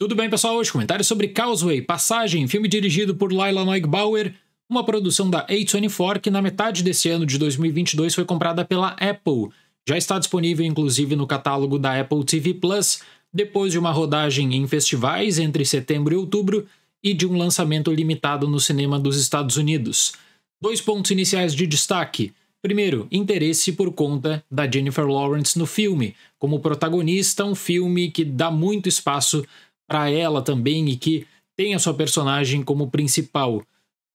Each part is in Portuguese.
Tudo bem, pessoal? Hoje comentário sobre Causeway, Passagem, filme dirigido por Laila Neugbauer, uma produção da A24 que na metade desse ano de 2022 foi comprada pela Apple. Já está disponível inclusive no catálogo da Apple TV Plus, depois de uma rodagem em festivais entre setembro e outubro e de um lançamento limitado no cinema dos Estados Unidos. Dois pontos iniciais de destaque. Primeiro, interesse por conta da Jennifer Lawrence no filme. Como protagonista, um filme que dá muito espaço para ela também e que tem a sua personagem como principal.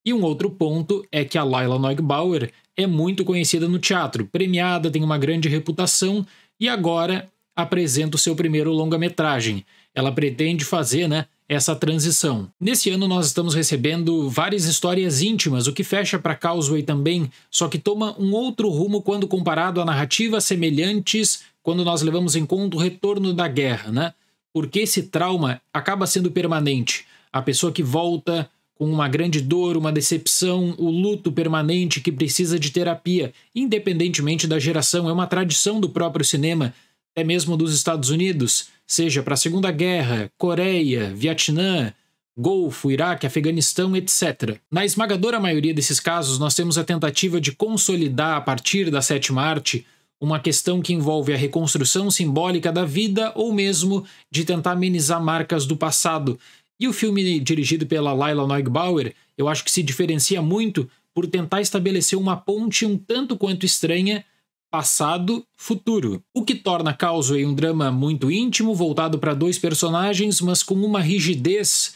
E um outro ponto é que a Laila Neugbauer é muito conhecida no teatro, premiada, tem uma grande reputação e agora apresenta o seu primeiro longa-metragem. Ela pretende fazer, né, essa transição. Nesse ano nós estamos recebendo várias histórias íntimas, o que fecha para Causeway também, só que toma um outro rumo quando comparado a narrativas semelhantes quando nós levamos em conta o retorno da guerra, né? porque esse trauma acaba sendo permanente. A pessoa que volta com uma grande dor, uma decepção, o luto permanente que precisa de terapia, independentemente da geração, é uma tradição do próprio cinema, até mesmo dos Estados Unidos, seja para a Segunda Guerra, Coreia, Vietnã, Golfo, Iraque, Afeganistão, etc. Na esmagadora maioria desses casos, nós temos a tentativa de consolidar a partir da sétima arte uma questão que envolve a reconstrução simbólica da vida ou mesmo de tentar amenizar marcas do passado. E o filme dirigido pela Laila Neugbauer, eu acho que se diferencia muito por tentar estabelecer uma ponte um tanto quanto estranha passado-futuro, o que torna Causeway um drama muito íntimo, voltado para dois personagens, mas com uma rigidez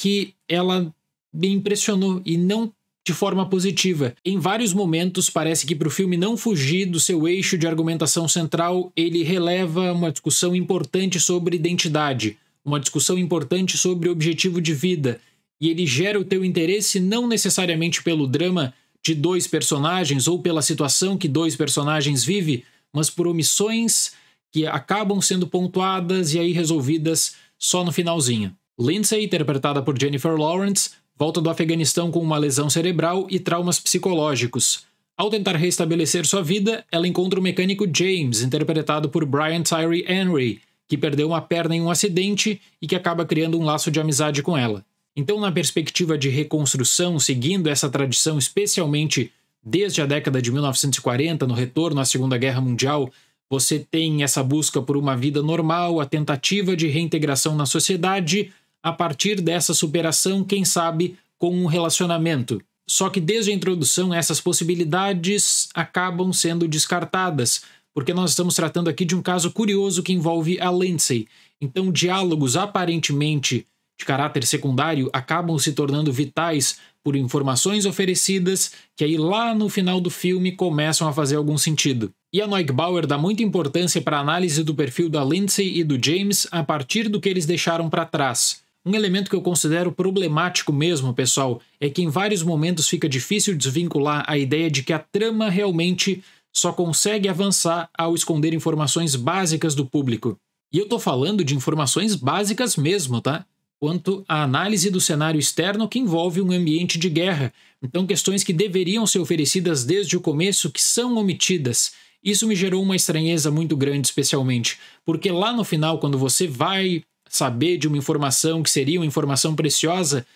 que ela me impressionou e não de forma positiva. Em vários momentos, parece que para o filme não fugir do seu eixo de argumentação central, ele releva uma discussão importante sobre identidade, uma discussão importante sobre objetivo de vida, e ele gera o teu interesse não necessariamente pelo drama de dois personagens ou pela situação que dois personagens vivem, mas por omissões que acabam sendo pontuadas e aí resolvidas só no finalzinho. Lindsay, interpretada por Jennifer Lawrence, volta do Afeganistão com uma lesão cerebral e traumas psicológicos. Ao tentar restabelecer sua vida, ela encontra o mecânico James, interpretado por Brian Tyree Henry, que perdeu uma perna em um acidente e que acaba criando um laço de amizade com ela. Então, na perspectiva de reconstrução, seguindo essa tradição, especialmente desde a década de 1940, no retorno à Segunda Guerra Mundial, você tem essa busca por uma vida normal, a tentativa de reintegração na sociedade, a partir dessa superação, quem sabe, com um relacionamento. Só que desde a introdução, essas possibilidades acabam sendo descartadas, porque nós estamos tratando aqui de um caso curioso que envolve a Lindsay. Então, diálogos aparentemente de caráter secundário acabam se tornando vitais por informações oferecidas que aí lá no final do filme começam a fazer algum sentido. E a Neugbauer dá muita importância para a análise do perfil da Lindsay e do James a partir do que eles deixaram para trás. Um elemento que eu considero problemático mesmo, pessoal, é que em vários momentos fica difícil desvincular a ideia de que a trama realmente só consegue avançar ao esconder informações básicas do público. E eu tô falando de informações básicas mesmo, tá? Quanto à análise do cenário externo que envolve um ambiente de guerra. Então, questões que deveriam ser oferecidas desde o começo que são omitidas. Isso me gerou uma estranheza muito grande, especialmente, porque lá no final, quando você vai saber de uma informação que seria uma informação preciosa,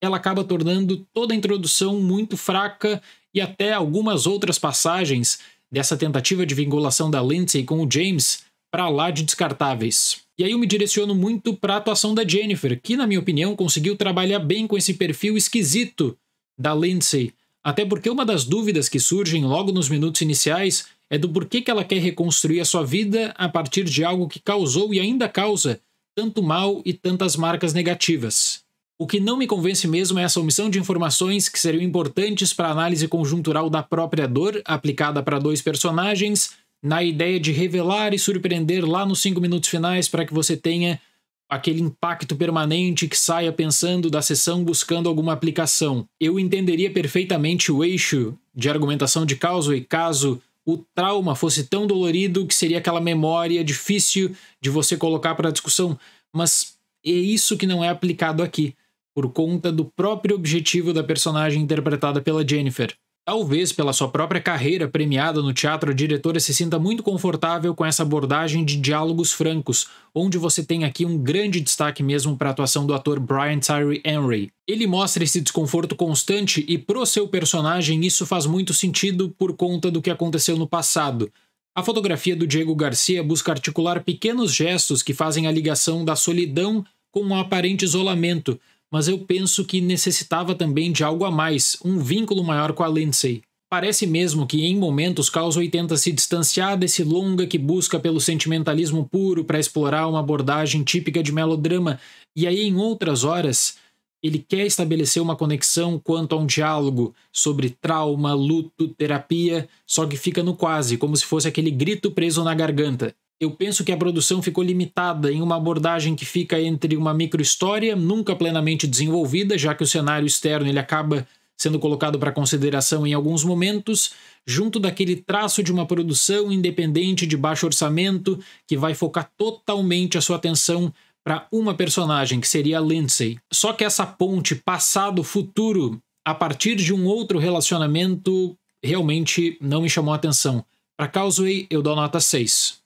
ela acaba tornando toda a introdução muito fraca e até algumas outras passagens dessa tentativa de vinculação da Lindsay com o James para lá de descartáveis. E aí eu me direciono muito para a atuação da Jennifer, que na minha opinião conseguiu trabalhar bem com esse perfil esquisito da Lindsay, até porque uma das dúvidas que surgem logo nos minutos iniciais é do porquê que ela quer reconstruir a sua vida a partir de algo que causou e ainda causa tanto mal e tantas marcas negativas. O que não me convence mesmo é essa omissão de informações que seriam importantes para a análise conjuntural da própria dor aplicada para dois personagens, na ideia de revelar e surpreender lá nos cinco minutos finais para que você tenha aquele impacto permanente que saia pensando da sessão buscando alguma aplicação. Eu entenderia perfeitamente o eixo de argumentação de causa e caso o trauma fosse tão dolorido que seria aquela memória difícil de você colocar para discussão, mas é isso que não é aplicado aqui, por conta do próprio objetivo da personagem interpretada pela Jennifer. Talvez pela sua própria carreira premiada no teatro, a diretora se sinta muito confortável com essa abordagem de diálogos francos, onde você tem aqui um grande destaque mesmo para a atuação do ator Brian Tyree Henry. Ele mostra esse desconforto constante e pro seu personagem isso faz muito sentido por conta do que aconteceu no passado. A fotografia do Diego Garcia busca articular pequenos gestos que fazem a ligação da solidão com o um aparente isolamento, mas eu penso que necessitava também de algo a mais, um vínculo maior com a Lindsay. Parece mesmo que em momentos Caos tenta se distanciar desse longa que busca pelo sentimentalismo puro para explorar uma abordagem típica de melodrama, e aí em outras horas ele quer estabelecer uma conexão quanto a um diálogo sobre trauma, luto, terapia, só que fica no quase, como se fosse aquele grito preso na garganta. Eu penso que a produção ficou limitada em uma abordagem que fica entre uma microhistória nunca plenamente desenvolvida, já que o cenário externo ele acaba sendo colocado para consideração em alguns momentos, junto daquele traço de uma produção independente de baixo orçamento que vai focar totalmente a sua atenção para uma personagem, que seria a Lindsay. Só que essa ponte passado-futuro, a partir de um outro relacionamento, realmente não me chamou a atenção. Para Causeway, eu dou nota 6.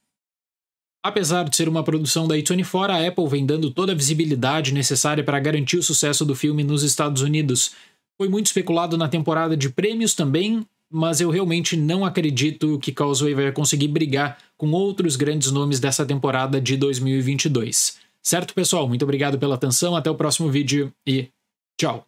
Apesar de ser uma produção da A24, a Apple vem dando toda a visibilidade necessária para garantir o sucesso do filme nos Estados Unidos. Foi muito especulado na temporada de prêmios também, mas eu realmente não acredito que Causeway vai conseguir brigar com outros grandes nomes dessa temporada de 2022. Certo, pessoal? Muito obrigado pela atenção, até o próximo vídeo e tchau!